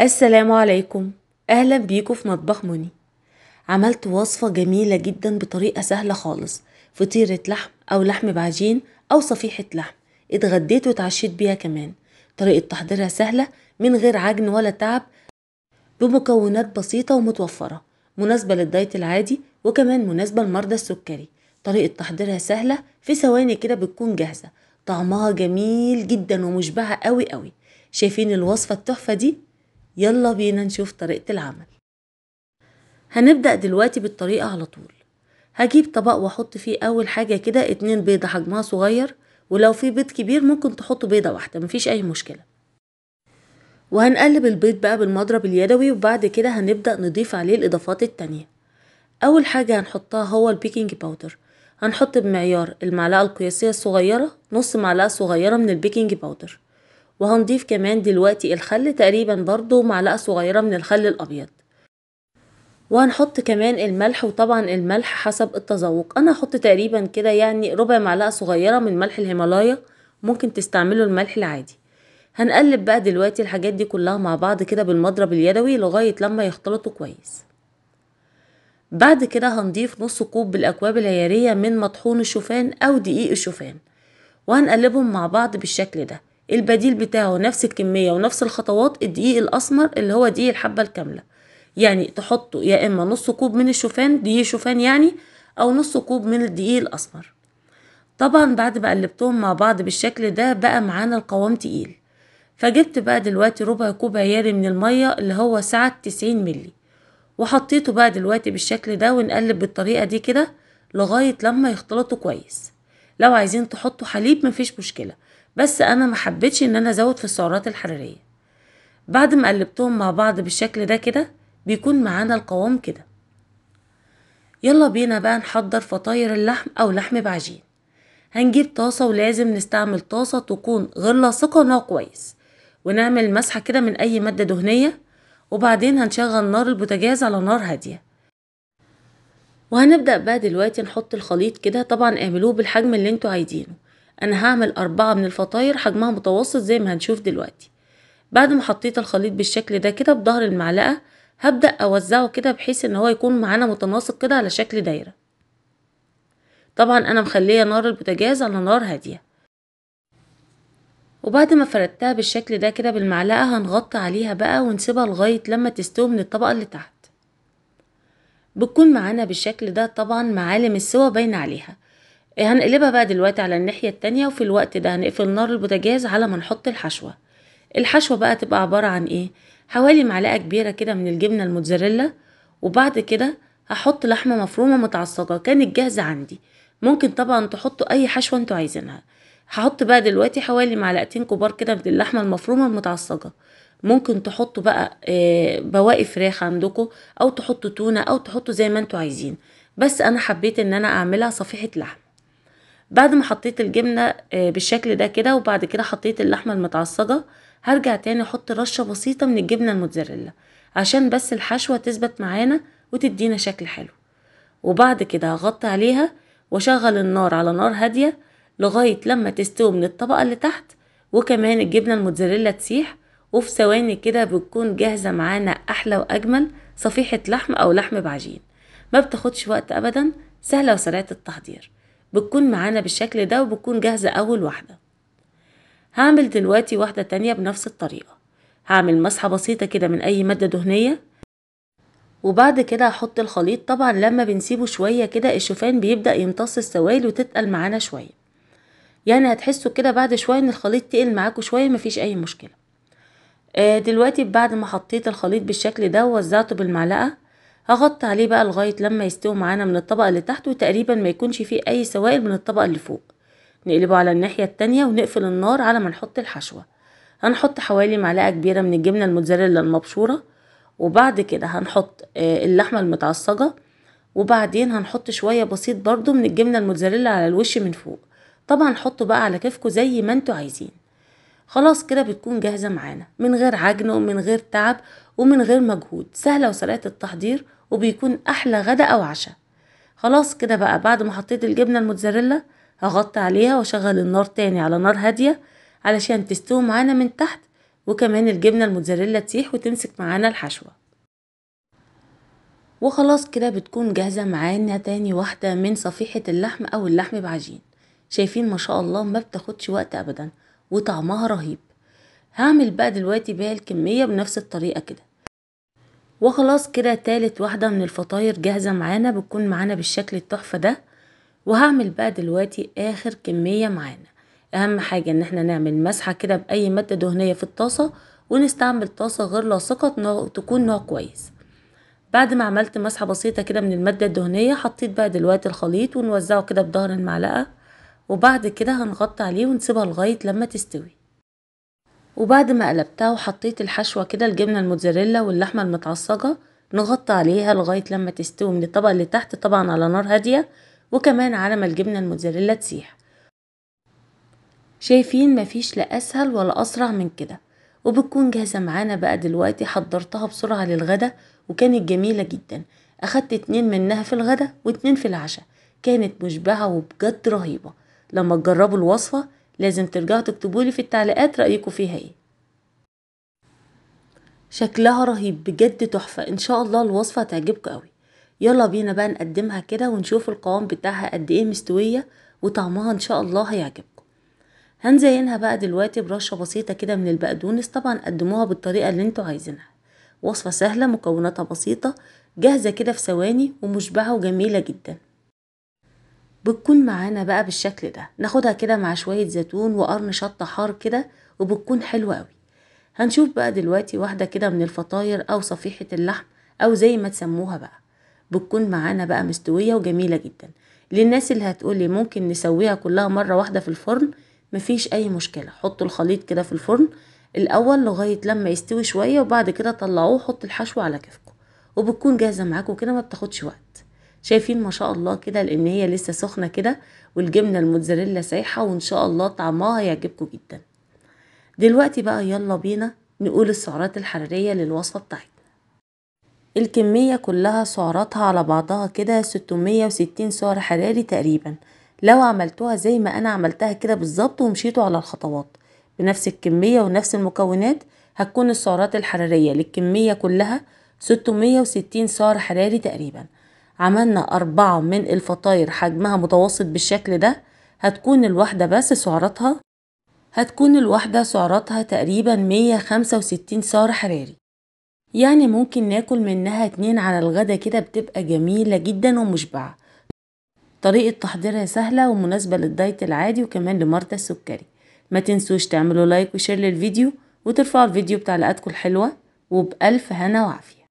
السلام عليكم اهلا بيكم في مطبخ مني عملت وصفة جميلة جدا بطريقة سهلة خالص فطيرة لحم او لحم بعجين او صفيحة لحم اتغديت واتعشيت بيها كمان طريقة تحضيرها سهلة من غير عجن ولا تعب بمكونات بسيطة ومتوفرة مناسبة للدايت العادي وكمان مناسبة لمرضى السكري طريقة تحضيرها سهلة في ثواني كده بتكون جاهزة طعمها جميل جدا ومشبعة قوي قوي شايفين الوصفة التحفة دي يلا بينا نشوف طريقة العمل هنبدأ دلوقتي بالطريقة على طول هجيب طبق واحط فيه اول حاجة كده اتنين بيضة حجمها صغير ولو في بيض كبير ممكن تحط بيضة واحدة مفيش اي مشكلة وهنقلب البيض بقى بالمضرب اليدوي وبعد كده هنبدأ نضيف عليه الإضافات التانية أول حاجة هنحطها هو البيكنج باودر هنحط بمعيار المعلقة القياسية الصغيرة نص معلقة صغيرة من البيكنج باودر وهنضيف كمان دلوقتي الخل تقريبا برضو معلقة صغيرة من الخل الأبيض وهنحط كمان الملح وطبعا الملح حسب التذوق انا هحط تقريبا كده يعني ربع معلقة صغيرة من ملح الهيمالايا ممكن تستعملوا الملح العادي هنقلب بقى دلوقتي الحاجات دي كلها مع بعض كده بالمضرب اليدوي لغاية لما يختلطوا كويس بعد كده هنضيف نص كوب بالأكواب العيارية من مطحون الشوفان أو دقيق الشوفان وهنقلبهم مع بعض بالشكل ده البديل بتاعه نفس الكمية ونفس الخطوات الدقيق الأسمر اللي هو دقيق الحبة الكاملة يعني تحطه يا إما نص كوب من الشوفان دقيق شوفان يعني أو نص كوب من الدقيق الأسمر طبعا بعد ما قلبتهم مع بعض بالشكل ده بقى معانا القوام تقيل فجبت بقى دلوقتي ربع كوب عياري من المية اللي هو سعة تسعين ملي وحطيته بقى دلوقتي بالشكل ده ونقلب بالطريقة دي كده لغاية لما يختلطوا كويس لو عايزين تحطوا حليب مفيش مشكلة بس انا ما حبيتش ان انا ازود في السعرات الحراريه بعد ما قلبتهم مع بعض بالشكل ده كده بيكون معانا القوام كده يلا بينا بقى نحضر فطاير اللحم او لحم بعجين هنجيب طاسة ولازم نستعمل طاسة تكون غير لاصقة نوع كويس ونعمل مسحة كده من أي مادة دهنية وبعدين هنشغل نار البوتاجاز على نار هادية وهنبدأ بقى دلوقتي نحط الخليط كده طبعا اعملوه بالحجم اللي انتوا عايزينه انا هعمل اربعة من الفطاير حجمها متوسط زي ما هنشوف دلوقتي بعد ما حطيت الخليط بالشكل ده كده بظهر المعلقة هبدأ اوزعه كده بحيث ان هو يكون معانا متناسق كده على شكل دايرة طبعا انا مخلية نار البوتاجاز على نار هادية وبعد ما فردتها بالشكل ده كده بالمعلقة هنغطي عليها بقى ونسيبها لغاية لما تستوي من الطبقة اللي تحت بتكون معانا بالشكل ده طبعا معالم السوا باينة عليها إيه، هنقلبها بقى دلوقتي على الناحية التانية وفي الوقت ده هنقفل نار البوتاجاز على ما نحط الحشوة الحشوة بقى تبقى عبارة عن ايه حوالي معلقة كبيرة كده من الجبنة الموتزاريلا وبعد كده هحط لحمة مفرومة متعصجة كانت جاهزة عندي ممكن طبعا تحطوا اي حشوة انتوا عايزينها هحط بقى دلوقتي حوالي معلقتين كبار كده من اللحمة المفرومة المتعصجة ممكن تحطوا بقى آه، بواقي فراخ عندكم او تحطوا تونة او تحطوا زي ما انتوا عايزين بس انا حبيت ان انا اعملها صفيحة لحم بعد ما حطيت الجبنة آه، بالشكل ده كده وبعد كده حطيت اللحمة المتعصجة هرجع تاني احط رشة بسيطة من الجبنة الموتزاريلا عشان بس الحشوة تثبت معانا وتدينا شكل حلو وبعد كده هغطي عليها واشغل النار على نار هادية لغاية لما تستوي من الطبقة اللي تحت وكمان الجبنة الموتزاريلا تسيح وفي ثواني كده بتكون جاهزة معانا أحلى وأجمل صفيحة لحم أو لحم بعجين ما بتاخدش وقت أبدا سهلة وسريعة التحضير بتكون معانا بالشكل ده وبتكون جاهزة أول واحدة هعمل دلوقتي واحدة تانية بنفس الطريقة هعمل مسحة بسيطة كده من أي مادة دهنية وبعد كده هحط الخليط طبعا لما بنسيبه شوية كده الشوفان بيبدأ يمتص السوائل وتتقل معانا شوية يعني هتحسوا كده بعد شوية ان الخليط تقل معاكوا شوية مفيش أي مشكلة آه، دلوقتي بعد ما حطيت الخليط بالشكل ده ووزعته بالمعلقة هغطي عليه بقى لغاية لما يستوي معانا من الطبقة اللي تحت وتقريبا ما يكونش فيه أي سوائل من الطبقة اللي فوق نقلبه على الناحية التانية ونقفل النار على ما نحط الحشوة هنحط حوالي معلقة كبيرة من الجبنة الموتزاريلا المبشورة وبعد كده هنحط آه، اللحمة المتعصجة وبعدين هنحط شوية بسيط برضو من الجبنة الموتزاريلا على الوش من فوق طبعا حطه بقى على كيفكوا زي ما انتوا عايزين خلاص كده بتكون جاهزة معانا من غير عجن ومن غير تعب ومن غير مجهود سهلة وسريعة التحضير وبيكون أحلى غدا أو عشاء خلاص كده بقى بعد ما حطيت الجبنة الموتزاريلا هغطي عليها واشغل النار تاني على نار هادية علشان تستوي معانا من تحت وكمان الجبنة الموتزاريلا تسيح وتمسك معانا الحشوة وخلاص كده بتكون جاهزة معانا تاني واحدة من صفيحة اللحم أو اللحم بعجين شايفين ما شاء الله ما بتاخدش وقت أبدا وطعمها رهيب هعمل بقى دلوقتي بيها الكمية بنفس الطريقة كده وخلاص كده تالت واحدة من الفطاير جاهزة معانا بتكون معانا بالشكل التحفة ده وهعمل بقى دلوقتي اخر كمية معانا اهم حاجة ان احنا نعمل مسحة كده باي مادة دهنية في الطاسة ونستعمل طاسة غير لاصقة تكون نوع كويس بعد ما عملت مسحة بسيطة كده من المادة الدهنية حطيت بقى دلوقتي الخليط ونوزعه كده بظهر المعلقة وبعد كده هنغطي عليه ونسيبها لغاية لما تستوي وبعد ما قلبتها وحطيت الحشوة كده الجبنة الموتزاريلا واللحمة المتعصجة نغطي عليها لغاية لما تستوي من الطبقة اللي تحت طبعا على نار هادية وكمان على ما الجبنة الموتزاريلا تسيح شايفين مفيش لا أسهل ولا أسرع من كده وبتكون جاهزة معانا بقى دلوقتي حضرتها بسرعة للغدا وكانت جميلة جدا أخدت اتنين منها في الغدا واتنين في العشاء كانت مشبعة وبجد رهيبة لما تجربوا الوصفة لازم ترجعوا تكتبولي في التعليقات رأيكم فيها ايه شكلها رهيب بجد تحفة ان شاء الله الوصفة هتعجبكم قوي يلا بينا بقى نقدمها كده ونشوف القوام بتاعها قد ايه مستوية وطعمها ان شاء الله هيعجبكم هنزينها بقى دلوقتي برشة بسيطة كده من البقدونس طبعا قدموها بالطريقة اللي انتوا عايزينها وصفة سهلة مكوناتها بسيطة جاهزة كده في ثواني ومشبعة وجميلة جدا بتكون معانا بقى بالشكل ده ناخدها كده مع شوية زيتون وقرن شطة حار كده وبتكون حلوة قوي هنشوف بقى دلوقتي واحدة كده من الفطاير أو صفيحة اللحم أو زي ما تسموها بقى بتكون معانا بقى مستوية وجميلة جدا للناس اللي هتقولي ممكن نسويها كلها مرة واحدة في الفرن مفيش أي مشكلة حطوا الخليط كده في الفرن الأول لغاية لما يستوي شوية وبعد كده طلعوه حطوا الحشو على كيفكم وبتكون جاهزة معاكم كده ما بتاخدش وقت شايفين ما شاء الله كده لان هي لسه سخنه كده والجبنه الموتزاريلا سايحه وان شاء الله طعمها هيعجبكم جدا دلوقتي بقى يلا بينا نقول السعرات الحراريه للوصفه بتاعتنا الكميه كلها سعراتها على بعضها كده 660 سعر حراري تقريبا لو عملتوها زي ما انا عملتها كده بالظبط ومشيتوا على الخطوات بنفس الكميه ونفس المكونات هتكون السعرات الحراريه للكميه كلها 660 سعر حراري تقريبا عملنا أربعة من الفطاير حجمها متوسط بالشكل ده هتكون الواحدة بس سعراتها هتكون الواحدة سعراتها تقريبا 165 سعر حراري يعني ممكن ناكل منها اتنين على الغدا كده بتبقى جميلة جدا ومشبعة طريقة تحضيرها سهلة ومناسبة للدايت العادي وكمان لمرضى السكري ما تنسوش تعملوا لايك وشير للفيديو وترفعوا الفيديو بتعليقاتكم الحلوة وبألف هنا وعافية